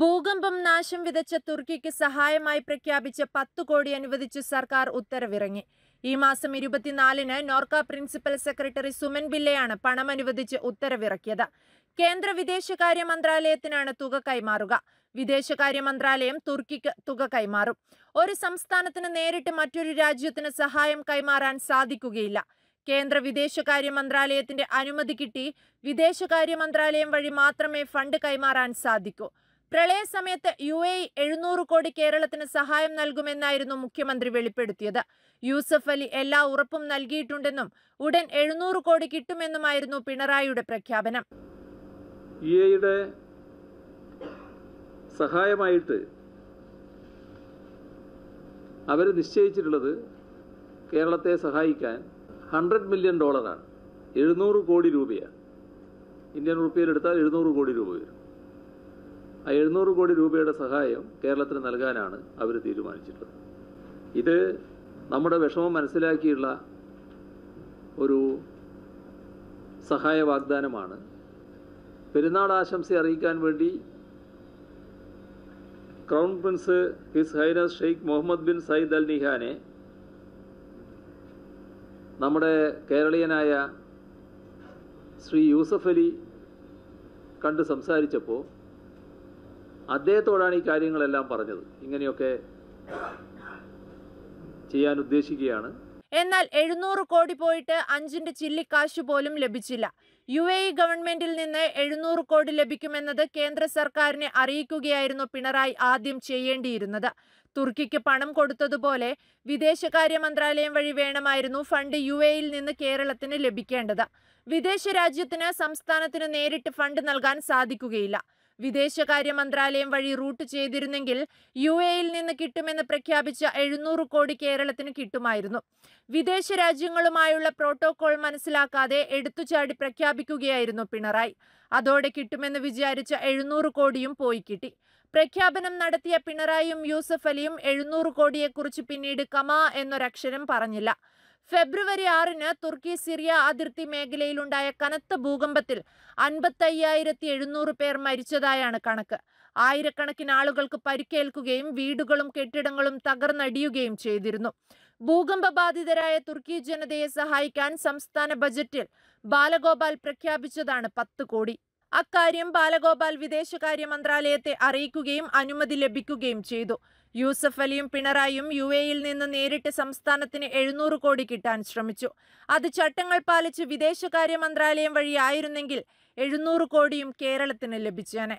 ഭൂകമ്പം നാശം വിതച്ച തുർക്കിക്ക് സഹായമായി പ്രഖ്യാപിച്ച് പത്ത് കോടി അനുവദിച്ചു സർക്കാർ ഉത്തരവിറങ്ങി ഈ മാസം ഇരുപത്തിനാലിന് നോർക്ക പ്രിൻസിപ്പൽ സെക്രട്ടറി സുമൻ ബില്ലയാണ് പണം അനുവദിച്ച് ഉത്തരവിറക്കിയത് കേന്ദ്ര വിദേശകാര്യ മന്ത്രാലയത്തിനാണ് തുക കൈമാറുക വിദേശകാര്യ മന്ത്രാലയം തുർക്കിക്ക് തുക കൈമാറും ഒരു സംസ്ഥാനത്തിന് നേരിട്ട് മറ്റൊരു രാജ്യത്തിന് സഹായം കൈമാറാൻ സാധിക്കുകയില്ല കേന്ദ്ര വിദേശകാര്യ മന്ത്രാലയത്തിന്റെ അനുമതി കിട്ടി വിദേശകാര്യ മന്ത്രാലയം വഴി മാത്രമേ ഫണ്ട് കൈമാറാൻ സാധിക്കൂ പ്രളയസമയത്ത് യു എ എഴുന്നൂറ് കോടി കേരളത്തിന് സഹായം നൽകുമെന്നായിരുന്നു മുഖ്യമന്ത്രി വെളിപ്പെടുത്തിയത് യൂസഫ് അലി എല്ലാ ഉറപ്പും നൽകിയിട്ടുണ്ടെന്നും ഉടൻ എഴുന്നൂറ് കോടി കിട്ടുമെന്നുമായിരുന്നു പിണറായിയുടെ പ്രഖ്യാപനം സഹായമായിട്ട് അവർ നിശ്ചയിച്ചിട്ടുള്ളത് കേരളത്തെ സഹായിക്കാൻ ഹൺഡ്രഡ് മില്യൺ ഡോളറാണ് എഴുന്നൂറ് കോടി രൂപയാണ് ഇന്ത്യൻ റുപ്പിയിലെടുത്താൽ എഴുന്നൂറ് കോടി രൂപ വരും എഴുന്നൂറ് കോടി രൂപയുടെ സഹായം കേരളത്തിന് നൽകാനാണ് അവർ തീരുമാനിച്ചിട്ടുള്ളത് ഇത് നമ്മുടെ വിഷമം മനസ്സിലാക്കിയുള്ള ഒരു സഹായ വാഗ്ദാനമാണ് പെരുന്നാൾ ആശംസ അറിയിക്കാൻ വേണ്ടി crown prince his highness Sheikh Mohammed bin Zayed Al നിഹാനെ നമ്മുടെ കേരളീയനായ ശ്രീ യൂസഫ് അലി കണ്ട് സംസാരിച്ചപ്പോൾ അദ്ദേഹത്തോടാണ് ഈ കാര്യങ്ങളെല്ലാം പറഞ്ഞത് ഇങ്ങനെയൊക്കെ ചെയ്യാൻ ഉദ്ദേശിക്കുകയാണ് എന്നാൽ എഴുന്നൂറ് കോടി പോയിട്ട് അഞ്ചിന്റെ ചില്ലിക്കാശ് പോലും ലഭിച്ചില്ല യു എ ഇ ഗവൺമെന്റിൽ നിന്ന് എഴുന്നൂറ് കോടി ലഭിക്കുമെന്നത് കേന്ദ്ര സർക്കാരിനെ അറിയിക്കുകയായിരുന്നു പിണറായി ആദ്യം ചെയ്യേണ്ടിയിരുന്നത് തുർക്കിക്ക് പണം കൊടുത്തതുപോലെ വിദേശകാര്യ മന്ത്രാലയം വഴി വേണമായിരുന്നു ഫണ്ട് യു എയിൽ നിന്ന് കേരളത്തിന് ലഭിക്കേണ്ടത് വിദേശ രാജ്യത്തിന് സംസ്ഥാനത്തിന് നേരിട്ട് ഫണ്ട് നൽകാൻ സാധിക്കുകയില്ല വിദേശകാര്യ മന്ത്രാലയം വഴി റൂട്ട് ചെയ്തിരുന്നെങ്കിൽ യു എയിൽ നിന്ന് കിട്ടുമെന്ന് പ്രഖ്യാപിച്ച എഴുന്നൂറ് കോടി കേരളത്തിന് കിട്ടുമായിരുന്നു വിദേശ രാജ്യങ്ങളുമായുള്ള പ്രോട്ടോകോൾ മനസ്സിലാക്കാതെ എടുത്തുചാടി പ്രഖ്യാപിക്കുകയായിരുന്നു പിണറായി അതോടെ കിട്ടുമെന്ന് വിചാരിച്ച എഴുന്നൂറ് കോടിയും പോയി കിട്ടി പ്രഖ്യാപനം നടത്തിയ പിണറായിയും യൂസഫ് അലിയും എഴുന്നൂറ് കോടിയെക്കുറിച്ച് പിന്നീട് കമാ എന്നൊരക്ഷരം പറഞ്ഞില്ല ഫെബ്രുവരി ആറിന് തുർക്കി സിറിയ അതിർത്തി മേഖലയിലുണ്ടായ കനത്ത ഭൂകമ്പത്തിൽ അൻപത്തയ്യായിരത്തി എഴുന്നൂറ് പേർ മരിച്ചതായാണ് കണക്ക് ആയിരക്കണക്കിന് ആളുകൾക്ക് പരിക്കേൽക്കുകയും വീടുകളും കെട്ടിടങ്ങളും തകർന്നടിയുകയും ചെയ്തിരുന്നു ഭൂകമ്പ ബാധിതരായ തുർക്കി ജനതയെ സഹായിക്കാൻ സംസ്ഥാന ബജറ്റിൽ ബാലഗോപാൽ പ്രഖ്യാപിച്ചതാണ് പത്ത് കോടി അക്കാര്യം ബാലഗോപാൽ വിദേശകാര്യ മന്ത്രാലയത്തെ അറിയിക്കുകയും അനുമതി ലഭിക്കുകയും ചെയ്തു യൂസഫ് അലിയും പിണറായിയും യു എയിൽ നിന്ന് നേരിട്ട് സംസ്ഥാനത്തിന് എഴുന്നൂറ് കോടി കിട്ടാൻ ശ്രമിച്ചു അത് ചട്ടങ്ങൾ പാലിച്ച് വിദേശകാര്യ മന്ത്രാലയം വഴിയായിരുന്നെങ്കിൽ എഴുന്നൂറ് കോടിയും കേരളത്തിന് ലഭിച്ചേനെ